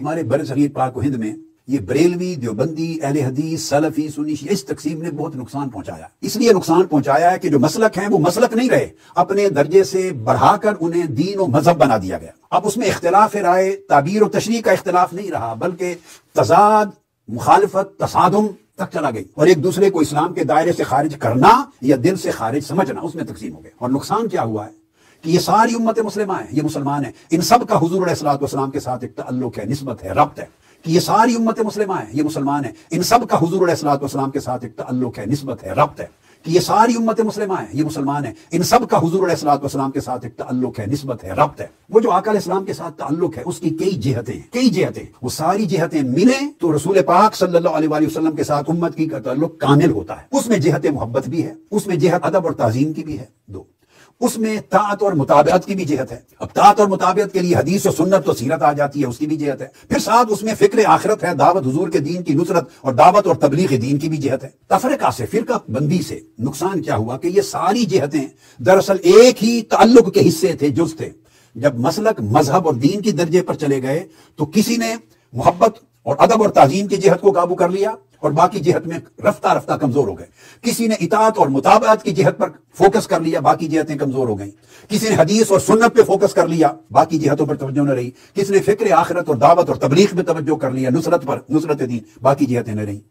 हमारे बर सगीर पाक हिंद में ये बरेलवी देवबंदी अहल हदीस सलफी सुनी इस तकसीम ने बहुत नुकसान पहुंचाया इसलिए नुकसान पहुंचाया है कि जो मसलक हैं वो मसलक नहीं रहे अपने दर्जे से बढ़ाकर उन्हें दीन और मजहब बना दिया गया अब उसमें इख्तलाफ राय ताबीर और तशरी का इख्तलाफ नहीं रहा बल्कि तजाद मुखालफत तसादम तक चला गई और एक दूसरे को इस्लाम के दायरे से खारिज करना या दिल से खारिज समझना उसमें तकसीम हो गया और नुकसान क्या हुआ है कि ये सारी उम्मत मुस्लिम है ये मुसलमान है इन सब का हजूर असलातम के साथ एक तल्लुक है नस्बत है रब्त है कि ये सारी उम्मत मुस्लिम है ये मुसलमान है इन सब का हजूर असलातम के साथ एक तल्लुक है नस्बत है रब्त है कि ये सारी उम्मत मुस्लिम है ये मुसलमान है इन सब का हजूर असलाम के साथ एक तल्लुक है नस्बत है रब्त है वो जो आकल इस्लाम के साथ तल्लुक है उसकी कई हैं कई जहतें वो सारी जहतें मिले तो रसूल पाक सल्लाम के साथ उम्मत की तल्लु कामिल होता है उसमें जेहत मोहब्बत भी है उसमें जेहत अदब और तजीम की भी है दो उसमें तात और मुताबियत की भी जहत है अब तात और मुताबियत के लिए हदीस और सुन्नत तो सीरत आ जाती है उसकी भी जहत है फिर साथ उसमें फिक्र आखिरत है दावत हजूर के दीन की नुसरत और दावत और तबलीग दीन की भी जहत है तफरका से फिर बंदी से नुकसान क्या हुआ कि ये सारी जहतें दरअसल एक ही ताल्लुक के हिस्से थे जुज थे जब मसलक मजहब और दीन के दर्जे पर चले गए तो किसी ने मोहब्बत और अदब और तजीम की जहत को काबू कर लिया और बाकी जिहत में रफ्ता रफ्ता कमजोर हो गए किसी ने इतात और मुताबात की जिहत पर फोकस कर लिया बाकी जिहतें कमजोर हो गई किसी ने हदीस और सुन्नत पे फोकस कर लिया बाकी जिहतों पर तवज्जो न रही किसी ने फिक्र आखिरत और दावत और तबलीग में तवज्जो कर लिया नुसरत पर नुसरत दी बाकी जिहतें न रही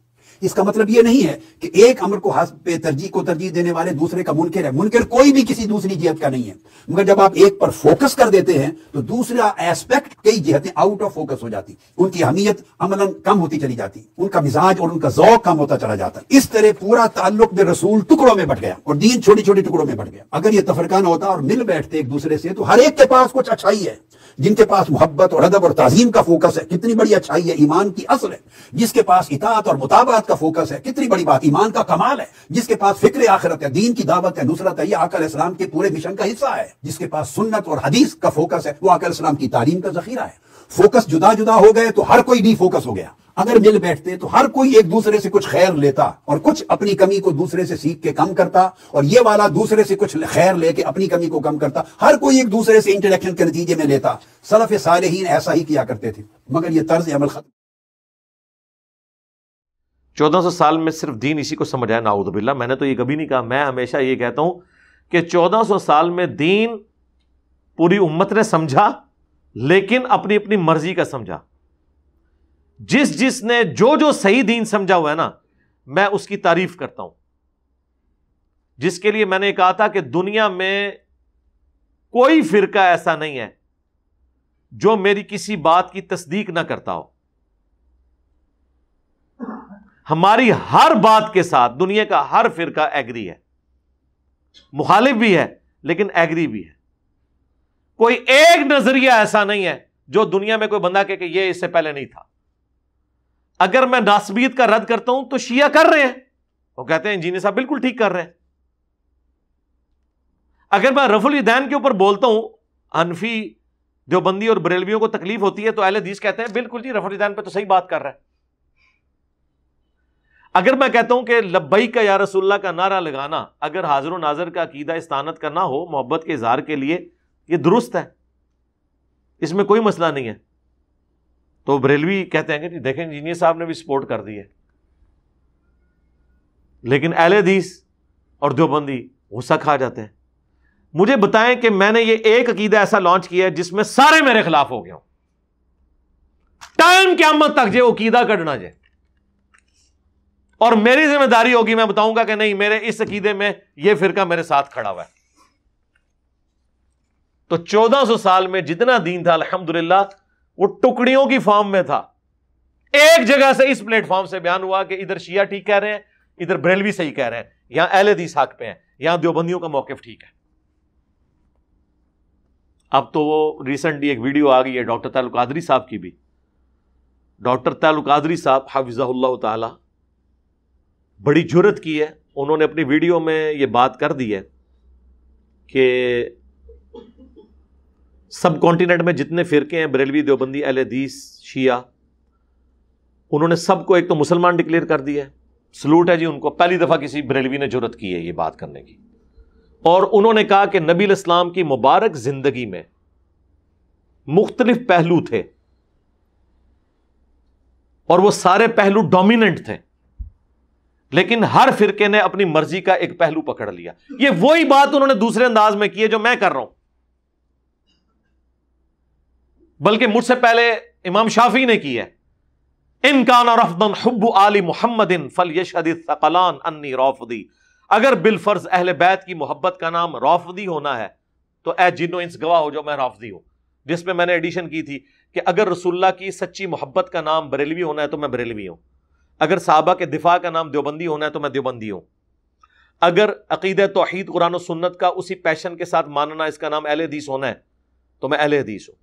इसका मतलब यह नहीं है कि एक अमर को हाथ पे तरजीह को तरजीह देने वाले दूसरे का मुनकर है मुनकर कोई भी किसी दूसरी जिहत का नहीं है मगर जब आप एक पर फोकस कर देते हैं तो दूसरा एस्पेक्ट कई जिहतें आउट ऑफ फोकस हो जाती उनकी अहमियत अमलन कम होती चली जाती उनका मिजाज और उनका जौक कम होता चला जाता इस तरह पूरा ताल्लुक में रसूल टुकड़ों में बट गया और दीन छोटे छोटे टुकड़ों में बट गया अगर ये तफरकान होता और मिल बैठते एक दूसरे से तो हर एक के पास कुछ अच्छा ही है जिनके पास मोहब्बत और अदब और तजीम का फोकस है कितनी बड़ी अच्छाई है ईमान की असल है जिसके पास इतात और मुताबात का फोकस है कितनी बड़ी बात ईमान का कमाल है जिसके पास फिक्र आखिरत है दीन की दावत है नुसरत है यह आकल इस्लाम के पूरे मिशन का हिस्सा है जिसके पास सुन्नत और हदीस का फोकस है वो आकल इस्लाम की तालीम का जखीरा है फोकस जुदा जुदा हो गए तो हर कोई डी फोकस हो गया अगर मिल बैठते तो हर कोई एक दूसरे से कुछ खैर लेता और कुछ अपनी कमी को दूसरे से सीख के कम करता और ये वाला दूसरे से कुछ खैर लेके अपनी कमी को कम करता हर कोई एक दूसरे से इंटरेक्शन के नतीजे में लेता सलफ ही ऐसा ही किया करते थे मगर यह तर्ज अमल खत्म चौदह सौ साल में सिर्फ दीन इसी को समझाया नाउदबिल्ला मैंने तो ये कभी नहीं कहा मैं हमेशा ये कहता हूं कि चौदह सौ साल में दीन पूरी उम्मत ने समझा लेकिन अपनी अपनी मर्जी का समझा जिस जिसने जो जो सही दीन समझा हुआ है ना मैं उसकी तारीफ करता हूं जिसके लिए मैंने कहा था कि दुनिया में कोई फिरका ऐसा नहीं है जो मेरी किसी बात की तस्दीक ना करता हो हमारी हर बात के साथ दुनिया का हर फिरका एग्री है मुखालिफ भी है लेकिन एग्री भी है कोई एक नजरिया ऐसा नहीं है जो दुनिया में कोई बंदा कह के ये इससे पहले नहीं था अगर मैं नासबियत का रद्द करता हूं तो शिया कर रहे हैं वो कहते हैं इंजीनियर साहब बिल्कुल ठीक कर रहे हैं अगर मैं रफुल दैन के ऊपर बोलता हूं अनफी देवबंदी और बरेलवियों को तकलीफ होती है तो अहले हदीस कहते हैं बिल्कुल जी रफुल दैन पर तो सही बात कर रहा है अगर मैं कहता हूं कि लब्बई का या रसुल्ला का नारा लगाना अगर हाजिर नाजर का अकीदा इस्तानत करना हो मोहब्बत के इजहार के लिए यह दुरुस्त है इसमें कोई मसला नहीं है तो बरेलवी कहते हैं कि देखें इंजीनियर साहब ने भी सपोर्ट कर दी है लेकिन एल हदीस और देवबंदी गुस्सा खा जाते हैं मुझे बताएं कि मैंने ये एक अकीदा ऐसा लॉन्च किया है जिसमें सारे मेरे खिलाफ हो गए टाइम क्या मत तक जे अकीदा कटना जे और मेरी जिम्मेदारी होगी मैं बताऊंगा कि नहीं मेरे इस अकीदे में यह फिरका मेरे साथ खड़ा हुआ है तो 1400 साल में जितना दीन था अल्हम्दुलिल्लाह वो टुकड़ियों की फॉर्म में था एक जगह से इस प्लेटफॉर्म से बयान हुआ कि इधर शिया ठीक कह रहे हैं इधर ब्रेलवी सही कह रहे हैं यहां एहलदीस हक पे हैं यहां देवबंदियों का मौके ठीक है अब तो वो रिसेंटली एक वीडियो आ गई है डॉक्टर तालुक कादरी साहब की भी डॉक्टर तालुक कादरी साहब हाफिज़ाल्ला ताला बड़ी जुरत की है उन्होंने अपनी वीडियो में ये बात कर दी है कि सब कॉन्टिनेंट में जितने फिरके हैं बरेलवी देवबंदी एल हदीस शिया उन्होंने सबको एक तो मुसलमान डिक्लेयर कर दिया है सलूट है जी उनको पहली दफ़ा किसी बरेलवी ने जरूरत की है ये बात करने की और उन्होंने कहा कि नबी इस्लाम की मुबारक ज़िंदगी में मुख्तलिफ पहलू थे और वो सारे पहलू डोमिनेंट थे लेकिन हर फिरके ने अपनी मर्जी का एक पहलू पकड़ लिया ये वही बात उन्होंने दूसरे अंदाज में की है जो मैं कर रहा हूं बल्कि मुझसे पहले इमाम शाफी ने की है इनकाना रफदन हब आली मोहम्मदिन फल यशदीलान अन्नी रौफदी अगर बिलफर्ज अहल बैत की मोहब्बत का नाम रौफदी होना है तो ए जिनो इंस गवाह हो जो मैं रौफदी हूं जिसमें मैंने एडिशन की थी कि अगर रसुल्ला की सच्ची मोहब्बत का नाम बरेलवी होना है तो मैं बरेलवी हूं अगर साहबा के दिफा का नाम देवबंदी होना है तो मैं देवबंदी हूं अगर अकीद तोहद कुरान सुन्नत का उसी पैशन के साथ मानना इसका नाम अहल हदीस होना है तो मैं अहल हदीस हूं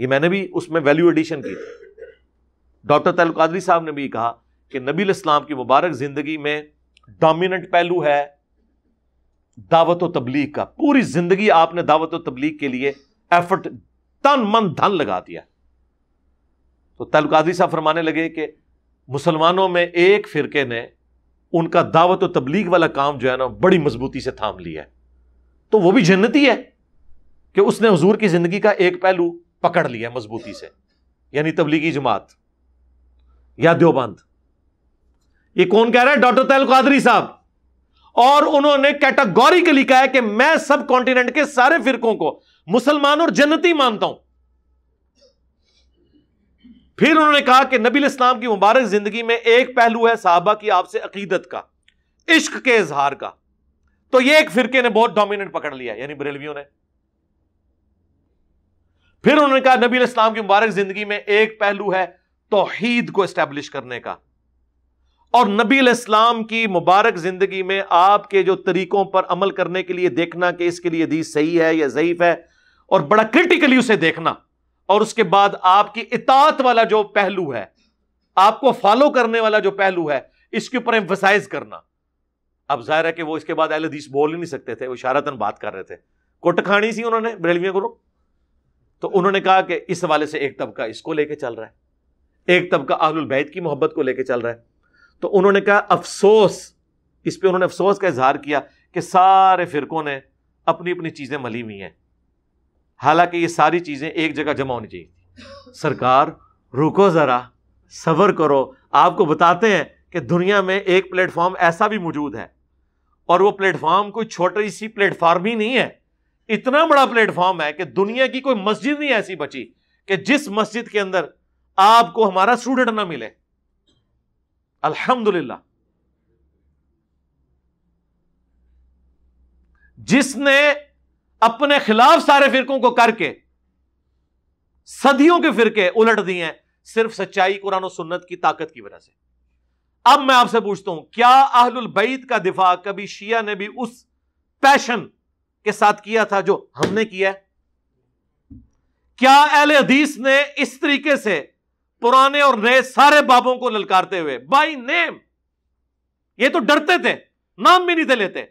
ये मैंने भी उसमें वैल्यू एडिशन की थी डॉक्टर तलकादरी साहब ने भी कहा कि नबी इस्लाम की मुबारक जिंदगी में डोमिनेंट पहलू है दावत व तबलीग का पूरी जिंदगी आपने दावत व तबलीग के लिए एफर्ट तन मन धन लगा दिया तो तलकादरी साहब फरमाने लगे कि मुसलमानों में एक फिरके ने उनका दावत व तबलीग वाला काम जो है ना बड़ी मजबूती से थाम लिया है तो वो भी जन्नती है कि उसने हजूर की जिंदगी का एक पहलू पकड़ लिया मजबूती से यानी तबलीगी जमात या देवबंद ये कौन कह रहा है डॉक्टर तैल कादरी साहब और उन्होंने कैटेगोरिकली कहा कि मैं सब कॉन्टिनेंट के सारे फिरकों को मुसलमान और जन्नती मानता हूं फिर उन्होंने कहा कि नबी इस्लाम की मुबारक जिंदगी में एक पहलू है साहबा की आपसे अकीदत का इश्क के इजहार का तो ये एक फिरके ने बहुत डोमिनेंट पकड़ लिया यानी बरेलवियों ने फिर उन्होंने कहा नबी इस्लाम की मुबारक जिंदगी में एक पहलू है तोहीद को स्टैब्लिश करने का और नबी इस्लाम की मुबारक जिंदगी में आपके जो तरीकों पर अमल करने के लिए देखना कि इसके लिए दी सही है या ज़यीफ है और बड़ा क्रिटिकली उसे देखना और उसके बाद आपकी इतात वाला जो पहलू है आपको फॉलो करने वाला जो पहलू है इसके ऊपर एम्फोसाइज करना अब जाहिर है कि वो इसके बाद अहल हदीस बोल ही नहीं सकते थे वो इशारतन बात कर रहे थे कुट खानी सी उन्होंने बरेलविया को तो उन्होंने कहा कि इस हवाले से एक तबका इसको लेके चल रहा है एक तबका आहल बैत की मोहब्बत को लेके चल रहा है तो उन्होंने कहा अफसोस इस पर उन्होंने अफसोस का इजहार किया कि सारे फिरकों ने अपनी अपनी चीज़ें मली हुई हैं हालांकि ये सारी चीज़ें एक जगह जमा होनी चाहिए थी सरकार रुको ज़रा सबर करो आपको बताते हैं कि दुनिया में एक प्लेटफॉर्म ऐसा भी मौजूद है और वो प्लेटफॉर्म कोई छोटी सी प्लेटफॉर्म ही नहीं है इतना बड़ा प्लेटफॉर्म है कि दुनिया की कोई मस्जिद नहीं ऐसी बची कि जिस मस्जिद के अंदर आपको हमारा स्टूडेंट ना मिले अल्हम्दुलिल्लाह जिसने अपने खिलाफ सारे फिरकों को करके सदियों के फिरके उलट दिए हैं सिर्फ सच्चाई कुरान और सुन्नत की ताकत की वजह से अब मैं आपसे पूछता हूं क्या अहलुल बैत का दिफा कभी शिया ने भी उस पैशन के साथ किया था जो हमने किया है क्या अहल हदीस ने इस तरीके से पुराने और नए सारे बाबों को ललकारते हुए बाई नेम ये तो डरते थे नाम भी नहीं थे लेते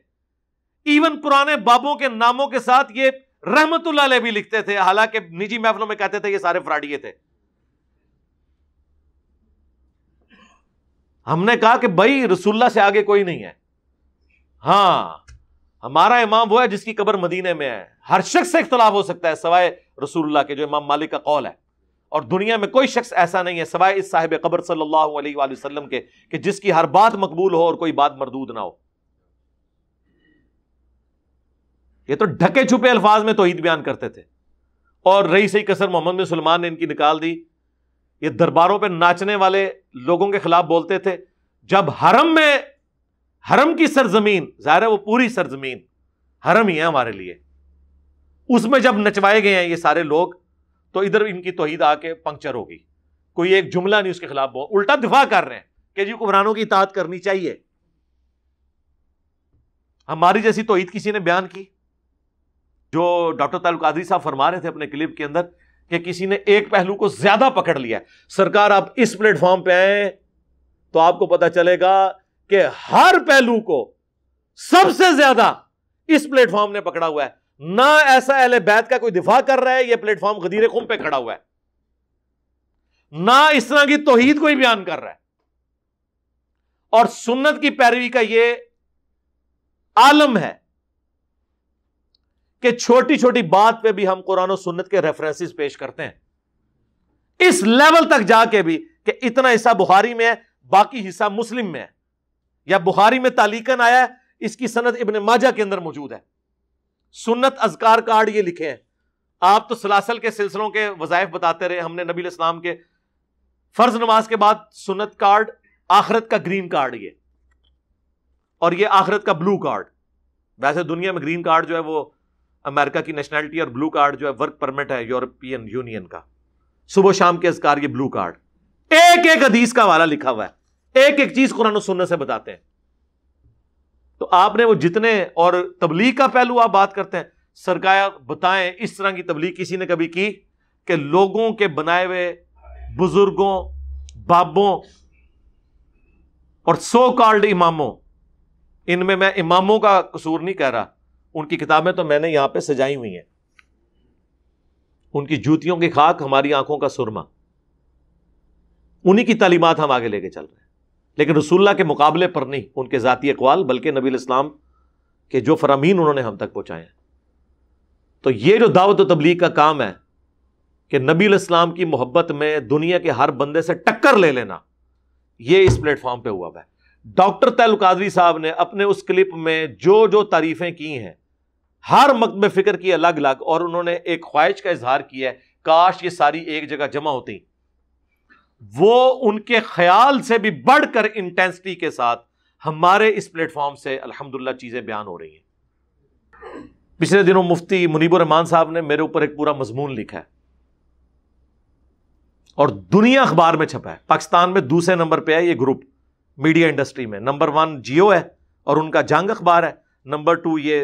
इवन पुराने बाबों के नामों के साथ ये रहमतुल्ला भी लिखते थे हालांकि निजी महफलों में कहते थे ये सारे फ्राडिये थे हमने कहा कि भाई रसुल्ला से आगे कोई नहीं है हां हमारा इमाम वो है जिसकी कबर मदीने में है हर शख्स से इख्तलाफ हो सकता है सवाए रसूलुल्लाह के जो इमाम मालिक का कौल है और दुनिया में कोई शख्स ऐसा नहीं है सवाए इस साहिब कब्र सल्लल्लाहु अलैहि वसल्लम के कि जिसकी हर बात मकबूल हो और कोई बात मरदूद ना हो ये तो ढके छुपे अल्फाज में तो ईद बयान करते थे और रही सही कसर मोहम्मद बिन सलमान ने इनकी निकाल दी ये दरबारों पर नाचने वाले लोगों के खिलाफ बोलते थे जब हरम में हरम की सरजमीन ज़ाहिर है वो पूरी सरजमीन हरम ही है हमारे लिए उसमें जब नचवाए गए हैं ये सारे लोग तो इधर इनकी तोहिद आके पंक्चर होगी कोई एक जुमला नहीं उसके खिलाफ बोल उल्टा दिफा कर रहे हैं कि जी कुमरानों की इतात करनी चाहिए हमारी जैसी तोहीद किसी ने बयान की जो डॉक्टर तालुक तालुकादरी साहब फरमा रहे थे अपने क्लिप के अंदर कि किसी ने एक पहलू को ज्यादा पकड़ लिया सरकार आप इस प्लेटफॉर्म पे आए तो आपको पता चलेगा कि हर पहलू को सबसे ज्यादा इस प्लेटफॉर्म ने पकड़ा हुआ है ना ऐसा एहले बैत का कोई दिफा कर रहा है यह प्लेटफॉर्म गदीरे खुम पे खड़ा हुआ है ना इस तरह की तोहीद कोई बयान कर रहा है और सुन्नत की पैरवी का यह आलम है कि छोटी छोटी बात पे भी हम कुरान और सुन्नत के रेफरेंसेस पेश करते हैं इस लेवल तक जाके भी कि इतना हिस्सा बुखारी में है बाकी हिस्सा मुस्लिम में है या बुखारी में तालीकन आया है इसकी सनत इबन माजा के अंदर मौजूद है सुन्नत अजकार कार्ड ये लिखे हैं आप तो सलासल के सिलसिलों के वजायफ बताते रहे हमने नबी इस्लाम के फर्ज नमाज के बाद सुनत कार्ड आखरत का ग्रीन कार्ड ये और ये आखरत का ब्लू कार्ड वैसे दुनिया में ग्रीन कार्ड जो है वो अमेरिका की नेशनैलिटी और ब्लू कार्ड जो है वर्क परमिट है यूरोपियन यूनियन का सुबह शाम के अजकार ये ब्लू कार्ड एक एक अदीस का वाला लिखा हुआ है एक एक चीज कुरान सुनने से बताते हैं तो आपने वो जितने और तबलीग का पहलू आप बात करते हैं सरकाया बताएं इस तरह की तबलीग किसी ने कभी की कि लोगों के बनाए हुए बुजुर्गों बाबों और सो कॉल्ड इमामों इनमें मैं इमामों का कसूर नहीं कह रहा उनकी किताबें तो मैंने यहां पे सजाई हुई हैं उनकी जूतियों की खाक हमारी आंखों का सुरमा उन्हीं की तालीमत हम आगे लेके चल रहे हैं लेकिन रसुल्ला के मुकाबले पर नहीं उनके ज़ाती अकवाल बल्कि नबी इस्लाम के जो फरामीन उन्होंने हम तक पहुँचाए हैं तो ये जो दावत व तबलीग का काम है कि नबी इस्लाम की मोहब्बत में दुनिया के हर बंदे से टक्कर ले लेना ये इस प्लेटफॉर्म पर हुआ है डॉक्टर तैलुकादरी साहब ने अपने उस क्लिप में जो जो तारीफें की हैं हर मकद में फिक्र की अलग अलग और उन्होंने एक ख्वाहिश का इजहार किया है काश ये सारी एक जगह जमा होती वो उनके ख्याल से भी बढ़कर इंटेंसिटी के साथ हमारे इस प्लेटफॉर्म से अल्हम्दुलिल्लाह चीज़ें बयान हो रही हैं पिछले दिनों मुफ्ती मुनीबर रहमान साहब ने मेरे ऊपर एक पूरा मजमून लिखा है और दुनिया अखबार में छपा है पाकिस्तान में दूसरे नंबर पर है यह ग्रुप मीडिया इंडस्ट्री में नंबर वन जियो है और उनका जंग अखबार है नंबर टू ये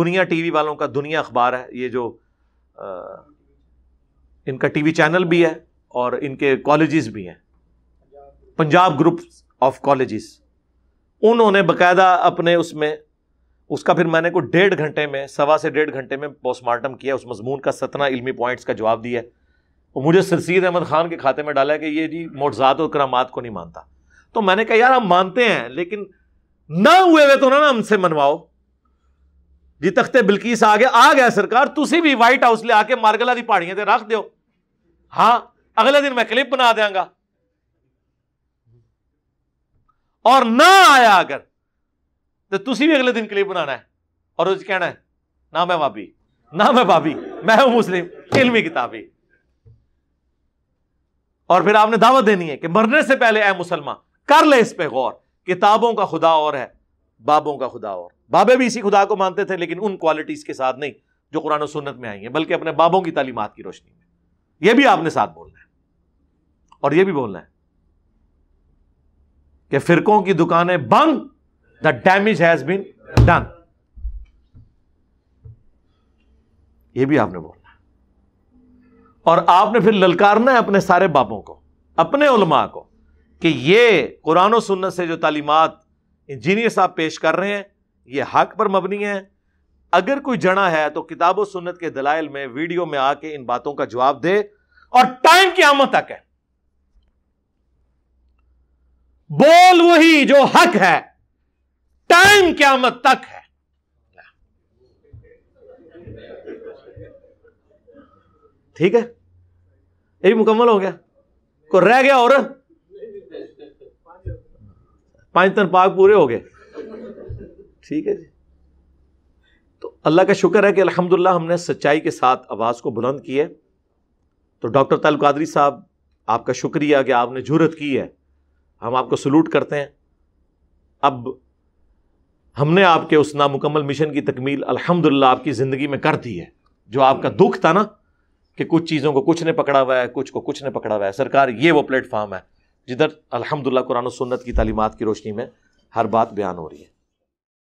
दुनिया टीवी वालों का दुनिया अखबार है ये जो आ, इनका टीवी चैनल भी है और इनके कॉलेजेस भी हैं पंजाब ग्रुप ऑफ कॉलेजेस उन्होंने बकायदा अपने उसमें उसका फिर मैंने को डेढ़ घंटे में सवा से डेढ़ घंटे में पोस्टमार्टम किया उस मजमून का सतना इलमी पॉइंट्स का जवाब दिया और मुझे सरसीद अहमद ख़ान के खाते में डाला कि ये जी मोटजात और करामात को नहीं मानता तो मैंने कहा यार हम मानते हैं लेकिन ना हुए हुए तो ना हमसे मनवाओ जी तख्ते बिल्किस आ गया आ गया सरकार तुसी भी वाइट हाउस ले आके मारगला की पहाड़ियां रख दो हाँ अगले दिन मैं क्लिप बना देंगा और ना आया अगर तो तुम्हें भी अगले दिन क्लिप बनाना है और उस कहना है ना मैं भाभी ना मैं भाभी मैं हूं मुस्लिम इलमी किताबी और फिर आपने दावत देनी है कि मरने से पहले ए मुसलमान कर ले इस पे गौर किताबों का खुदा और है बाबों का खुदा और बाबे भी इसी खुदा को मानते थे लेकिन उन क्वालिटीज के साथ नहीं जो कुरान सुन्नत में आई है बल्कि अपने बाबों की तालीमत की रोशनी में यह भी आपने साथ बोलना है और यह भी बोलना है कि फिरकों की दुकानें बंद the damage has been done ये भी आपने बोलना है और आपने फिर ललकारना है अपने सारे बापों को अपने उलमा को कि ये कुरान सुन्नत से जो तालीमत इंजीनियर साहब पेश कर रहे हैं ये हक पर मबनी है अगर कोई जड़ा है तो किताब सुन्नत के दलाइल में वीडियो में आके इन बातों का जवाब दे और टाइम की आमद तक है बोल वही जो हक है टाइम क्यामत तक है ठीक है ये भी मुकम्मल हो गया को रह गया और पांच तन पाक पूरे हो गए ठीक है जी तो अल्लाह का शुक्र है कि अल्हम्दुलिल्लाह हमने सच्चाई के साथ आवाज़ को बुलंद की है तो डॉक्टर तालुकादरी साहब आपका शुक्रिया कि आपने जरूरत की है हम आपको सल्यूट करते हैं अब हमने आपके उस नामुकम्मल मिशन की तकमील अल्हम्दुलिल्लाह आपकी ज़िंदगी में कर दी है जो आपका दुख था ना कि कुछ चीज़ों को कुछ ने पकड़ा हुआ है कुछ को कुछ ने पकड़ा हुआ है सरकार ये वो प्लेटफॉर्म है जिधर अल्हम्दुलिल्लाह कुरान सुन्नत की तालीमत की रोशनी में हर बात बयान हो रही है